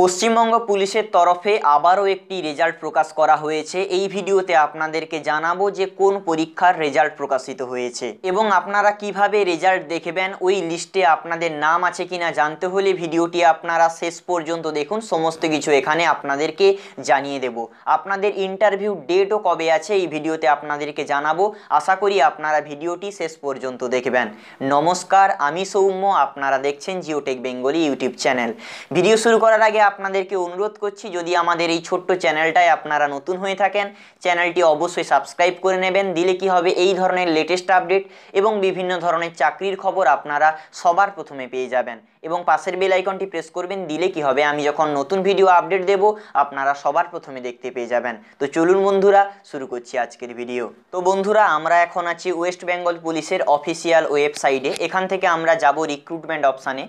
পশ্চিমবঙ্গ পুলিশের তরফে আবারও একটি রেজাল্ট প্রকাশ করা হয়েছে এই ভিডিওতে আপনাদেরকে জানাবো যে কোন পরীক্ষার রেজাল্ট প্রকাশিত হয়েছে এবং আপনারা কিভাবে রেজাল্ট দেখবেন ওই লিস্টে আপনাদের নাম আছে কিনা জানতে হলে ভিডিওটি আপনারা শেষ পর্যন্ত দেখুন সমস্ত কিছু এখানে আপনাদেরকে জানিয়ে দেব আপনাদের ইন্টারভিউ ডেটও কবে আছে এই ভিডিওতে আপনাদেরকে জানাবো আশা করি আপনারা ভিডিওটি শেষ পর্যন্ত দেখবেন নমস্কার আমি সৌম্য আপনারা দেখছেন Geotech Bengali YouTube channel video শুরু করার আগে আপনাদেরকে অনুরোধ করছি যদি আমাদের এই ছোট্ট চ্যানেলটায় আপনারা নতুন হয়ে থাকেন চ্যানেলটি অবশ্যই সাবস্ক্রাইব করে নেবেন দিলে কি হবে এই ধরনের লেটেস্ট আপডেট এবং বিভিন্ন ধরনের চাকরির খবর আপনারা সবার প্রথমে পেয়ে যাবেন এবং পাশের বেল আইকনটি প্রেস করবেন দিলে কি হবে আমি যখন নতুন ভিডিও আপডেট দেব আপনারা সবার প্রথমে দেখতে পেয়ে যাবেন তো চলুন বন্ধুরা শুরু করছি আজকের ভিডিও তো বন্ধুরা আমরা এখন আছি ওয়েস্ট বেঙ্গল পুলিশের অফিসিয়াল ওয়েবসাইটে এখান থেকে আমরা যাব রিক্রুটমেন্ট অপশানে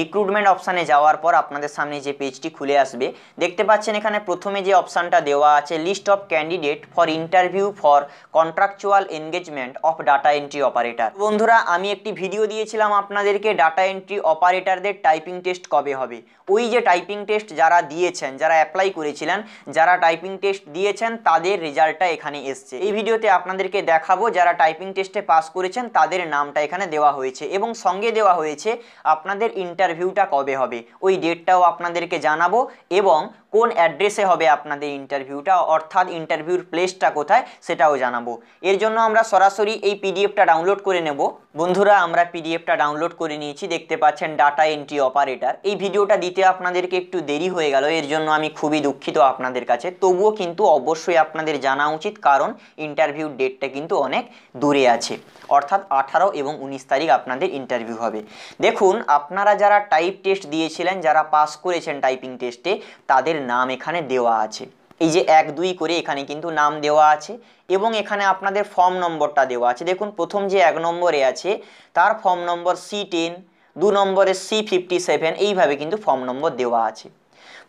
রিক্রুটমেন্ট অপশানে যাওয়ার পর আপনাদের সামনে যে পেজটি খুলে আসবে দেখতে পাচ্ছেন এখানে প্রথমে যে অপশানটা দেওয়া আছে list of candidate for interview for contractual engagement of data entry operator বন্ধুরা আমি একটি ভিডিও দিয়েছিলাম আপনাদেরকে ডাটা এন্ট্রি অপারেটর স্যারদের টাইপিং টেস্ট কবে হবে ওই যে টাইপিং টেস্ট যারা দিয়েছেন যারা অ্যাপ্লাই করেছিলেন যারা টাইপিং টেস্ট দিয়েছেন তাদের রেজাল্টটা এখানে এসছে এই ভিডিওতে আপনাদেরকে দেখাবো যারা টাইপিং টেস্টে পাস করেছেন তাদের নামটা এখানে দেওয়া হয়েছে এবং সঙ্গে দেওয়া হয়েছে আপনাদের ইন্টারভিউটা কবে হবে ওই ডেটটাও আপনাদেরকে জানাবো এবং কোন অ্যাড্রেসে হবে আপনাদের ইন্টারভিউটা অর্থাৎ ইন্টারভিউর প্লেসটা কোথায় সেটাও জানাবো এর জন্য আমরা সরাসরি এই পিডিএফটা ডাউনলোড করে নেব বন্ধুরা আমরা পিডিএফটা ডাউনলোড করে নিয়েছি দেখতে পাচ্ছেন ডাটা এন্ট্রি অপারেটার এই ভিডিওটা দিতে আপনাদেরকে একটু দেরি হয়ে গেল এর জন্য আমি খুবই দুঃখিত আপনাদের কাছে তবুও কিন্তু অবশ্যই আপনাদের জানা উচিত কারণ ইন্টারভিউর ডেটটা কিন্তু অনেক দূরে আছে অর্থাৎ আঠারো এবং উনিশ তারিখ আপনাদের ইন্টারভিউ হবে দেখুন আপনারা যারা টাইপ টেস্ট দিয়েছিলেন যারা পাস করেছেন টাইপিং টেস্টে তাদের নাম এখানে দেওয়া আছে এই যে এক দুই করে এখানে কিন্তু নাম দেওয়া আছে এবং এখানে আপনাদের ফর্ম নম্বরটা দেওয়া আছে দেখুন প্রথম যে এক নম্বরে আছে তার ফর্ম নম্বর সি টেন দু নম্বরে সি ফিফটি সেভেন এইভাবে কিন্তু ফর্ম নম্বর দেওয়া আছে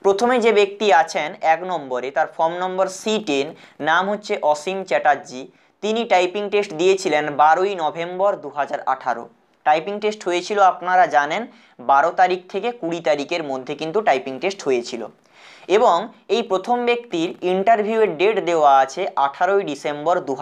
প্রথমে যে ব্যক্তি আছেন এক নম্বরে তার ফর্ম নম্বর সি টেন নাম হচ্ছে অসীম চ্যাটার্জি তিনি টাইপিং টেস্ট দিয়েছিলেন বারোই নভেম্বর দু হাজার আঠারো টাইপিং টেস্ট হয়েছিল আপনারা জানেন বারো তারিখ থেকে কুড়ি তারিখের মধ্যে কিন্তু টাইপিং টেস্ট হয়েছিল এবং এই প্রথম ব্যক্তির ইন্টারভিউয়ের ডেট দেওয়া আছে আঠারোই ডিসেম্বর দু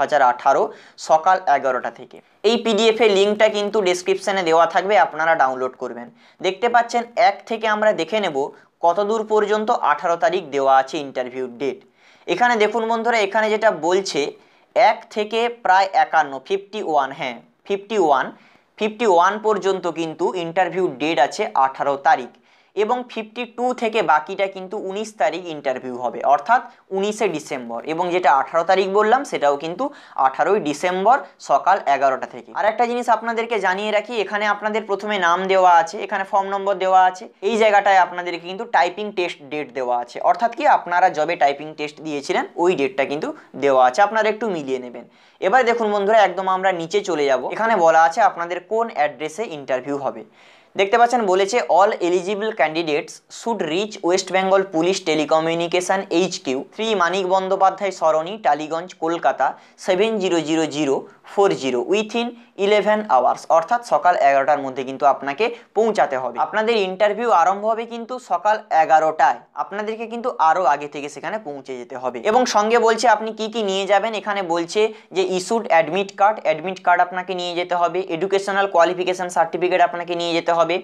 সকাল এগারোটা থেকে এই পিডিএফের লিঙ্কটা কিন্তু ডিসক্রিপশানে দেওয়া থাকবে আপনারা ডাউনলোড করবেন দেখতে পাচ্ছেন এক থেকে আমরা দেখে নেব কতদূর পর্যন্ত আঠারো তারিখ দেওয়া আছে ইন্টারভিউ ডেট এখানে দেখুন বন্ধুরা এখানে যেটা বলছে এক থেকে প্রায় একান্ন ফিফটি ওয়ান হ্যাঁ ফিফটি ওয়ান ফিফটি ওয়ান পর্যন্ত কিন্তু ইন্টারভিউ ডেট আছে আঠারো তারিখ এবং ফিফটি টু থেকে বাকিটা কিন্তু উনিশ তারিখ ইন্টারভিউ হবে অর্থাৎ উনিশে ডিসেম্বর এবং যেটা আঠারো তারিখ বললাম সেটাও কিন্তু আঠারোই ডিসেম্বর সকাল এগারোটা থেকে আর একটা জিনিস আপনাদেরকে জানিয়ে রাখি এখানে আপনাদের প্রথমে নাম দেওয়া আছে এখানে ফর্ম নম্বর দেওয়া আছে এই জায়গাটায় আপনাদেরকে কিন্তু টাইপিং টেস্ট ডেট দেওয়া আছে অর্থাৎ কি আপনারা জবে টাইপিং টেস্ট দিয়েছিলেন ওই ডেটটা কিন্তু দেওয়া আছে আপনারা একটু মিলিয়ে নেবেন এবার দেখুন বন্ধুরা একদম আমরা নিচে চলে যাব এখানে বলা আছে আপনাদের কোন অ্যাড্রেসে ইন্টারভিউ হবে দেখতে পাচ্ছেন বলেছে all eligible candidates should reach West Bengal police telecommunication H Q three Manik Bandyopadhyay Sarani Tollygunge Kolkata seven zero zero zero four zero within eleven hours অর্থাৎ সকাল এগারোটার মধ্যে কিন্তু আপনাকে পৌঁছাতে হবে আপনাদের ইন্টারভিউ আরম্ভ হবে কিন্তু সকাল এগারোটায় আপনাদেরকে কিন্তু আরও আগে থেকে সেখানে পৌঁছে যেতে হবে এবং সঙ্গে বলছে আপনি কি কি নিয়ে যাবেন এখানে বলছে যে issued admit card admit card আপনাকে নিয়ে যেতে হবে এডুকেশনাল কোয়ালিফিকেশান সার্টিফিকেট আপনাকে নিয়ে যেতে হবে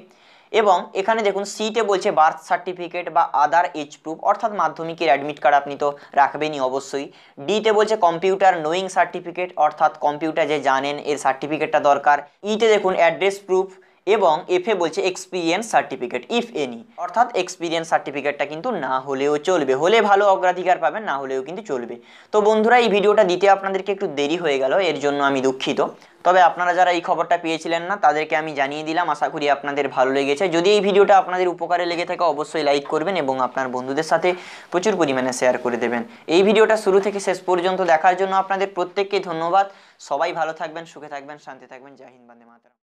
এবং এখানে দেখুন সিটে বলছে বার্থ সার্টিফিকেট বা আদার এজ প্রুফ অর্থাৎ মাধ্যমিকের অ্যাডমিট কার্ড আপনি তো রাখবেনই অবশ্যই ডিতে বলছে কম্পিউটার নোয়িং সার্টিফিকেট অর্থাৎ কম্পিউটার যে জানেন এর সার্টিফিকেটটা দরকার ইতে দেখুন অ্যাড্রেস প্রুফ এবং এফে বলছে এক্সপিরিয়েন্স সার্টিফিকেট ইফ এনি অর্থাৎ এক্সপিরিয়েন্স সার্টিফিকেটটা কিন্তু না হলেও চলবে হলে ভালো অগ্রাধিকার পাবেন না হলেও কিন্তু চলবে তো বন্ধুরা এই ভিডিওটা দিতে আপনাদেরকে একটু দেরি হয়ে গেল এর জন্য আমি দুঃখিত তবে আপনারা যারা এই খবরটা পেয়েছিলেন না তাদেরকে আমি জানিয়ে দিলাম আশা করি আপনাদের ভালো লেগেছে যদি এই ভিডিওটা আপনাদের উপকারে লেগে থাকে অবশ্যই লাইক করবেন এবং আপনার বন্ধুদের সাথে প্রচুর পরিমাণে শেয়ার করে দেবেন এই ভিডিওটা শুরু থেকে শেষ পর্যন্ত দেখার জন্য আপনাদের প্রত্যেককে ধন্যবাদ সবাই ভালো থাকবেন সুখে থাকবেন শান্তি থাকবেন জাহিন বান্দে মাতার